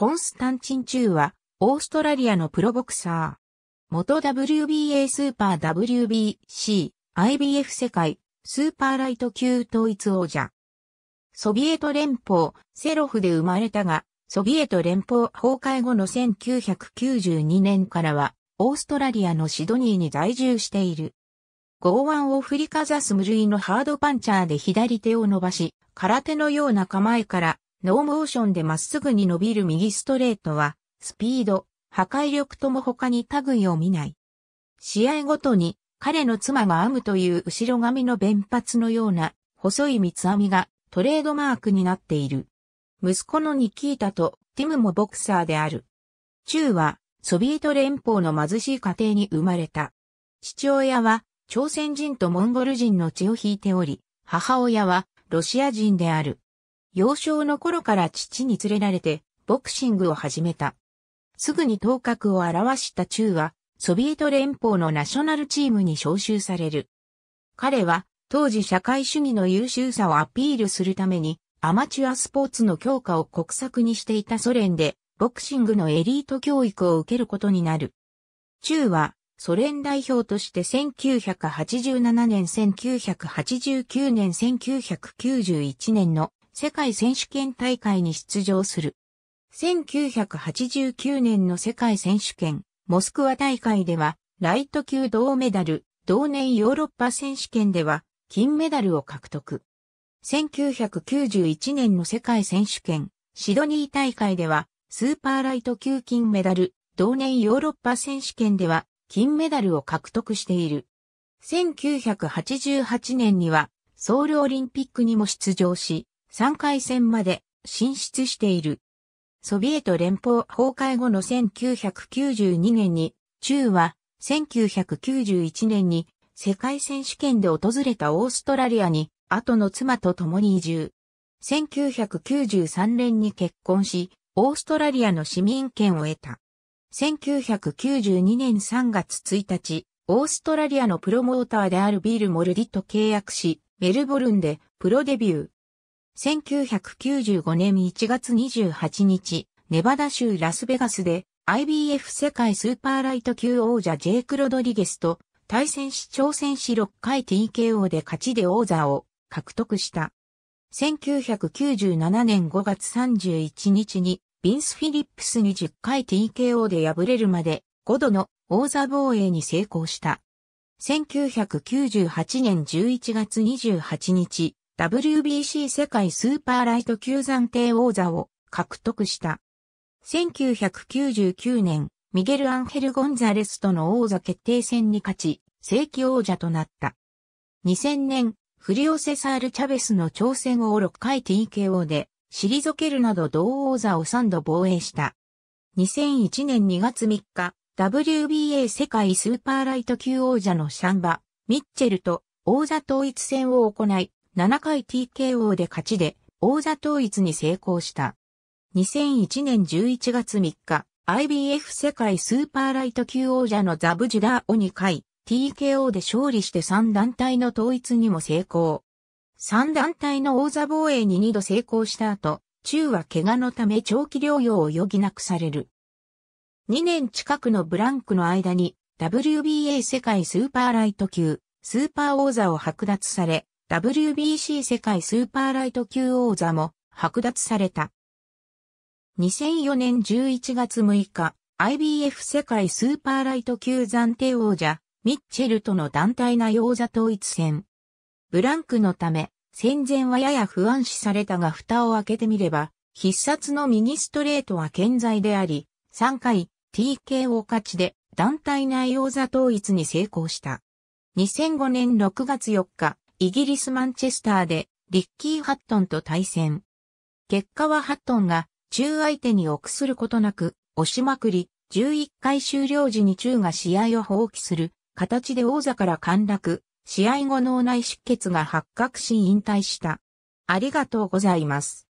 コンスタンチン・チューは、オーストラリアのプロボクサー。元 WBA スーパー WBC、IBF 世界、スーパーライト級統一王者。ソビエト連邦、セロフで生まれたが、ソビエト連邦崩壊後の1992年からは、オーストラリアのシドニーに在住している。剛腕を振りかざす無類のハードパンチャーで左手を伸ばし、空手のような構えからノーモーションでまっすぐに伸びる右ストレートは、スピード、破壊力とも他に類を見ない。試合ごとに、彼の妻が編むという後ろ髪の弁髪のような、細い三つ編みがトレードマークになっている。息子のニキータとティムもボクサーである。チューはソビエト連邦の貧しい家庭に生まれた。父親は朝鮮人とモンゴル人の血を引いており、母親はロシア人である。幼少の頃から父に連れられて、ボクシングを始めた。すぐに頭角を現した中は、ソビエト連邦のナショナルチームに招集される。彼は、当時社会主義の優秀さをアピールするために、アマチュアスポーツの強化を国策にしていたソ連で、ボクシングのエリート教育を受けることになる。中は、ソ連代表として1987年、1989年、1991年の世界選手権大会に出場する。1989年の世界選手権、モスクワ大会では、ライト級銅メダル、同年ヨーロッパ選手権では、金メダルを獲得。1991年の世界選手権、シドニー大会では、スーパーライト級金メダル、同年ヨーロッパ選手権では、金メダルを獲得している。1988年には、ソウルオリンピックにも出場し、3回戦まで進出している。ソビエト連邦崩壊後の1992年に、中は1991年に世界選手権で訪れたオーストラリアに後の妻と共に移住。1993年に結婚し、オーストラリアの市民権を得た。1992年3月1日、オーストラリアのプロモーターであるビール・モルディと契約し、メルボルンでプロデビュー。1995年1月28日、ネバダ州ラスベガスで IBF 世界スーパーライト級王者ジェイク・ロドリゲスと対戦し挑戦し6回 TKO で勝ちで王座を獲得した。1997年5月31日にビンス・フィリップスに10回 TKO で敗れるまで5度の王座防衛に成功した。1998年11月28日、WBC 世界スーパーライト級暫定王座を獲得した。1999年、ミゲル・アンヘル・ゴンザレスとの王座決定戦に勝ち、正規王者となった。2000年、フリオセサール・チャベスの挑戦を6回 TKO で、退けるなど同王座を3度防衛した。2001年2月3日、WBA 世界スーパーライト級王者のシャンバ、ミッチェルと王座統一戦を行い、7回 TKO で勝ちで王座統一に成功した。2001年11月3日、IBF 世界スーパーライト級王者のザブジュダーを2回、TKO で勝利して3団体の統一にも成功。3団体の王座防衛に2度成功した後、中は怪我のため長期療養を余儀なくされる。2年近くのブランクの間に WBA 世界スーパーライト級、スーパー王座を剥奪され、WBC 世界スーパーライト級王座も剥奪された。2004年11月6日、IBF 世界スーパーライト級暫定王者、ミッチェルとの団体内王座統一戦。ブランクのため、戦前はやや不安視されたが蓋を開けてみれば、必殺の右ストレートは健在であり、3回 TKO 勝ちで団体内王座統一に成功した。2005年6月4日、イギリスマンチェスターでリッキー・ハットンと対戦。結果はハットンが中相手に臆することなく押しまくり、11回終了時に中が試合を放棄する形で王座から陥落、試合後脳内出血が発覚し引退した。ありがとうございます。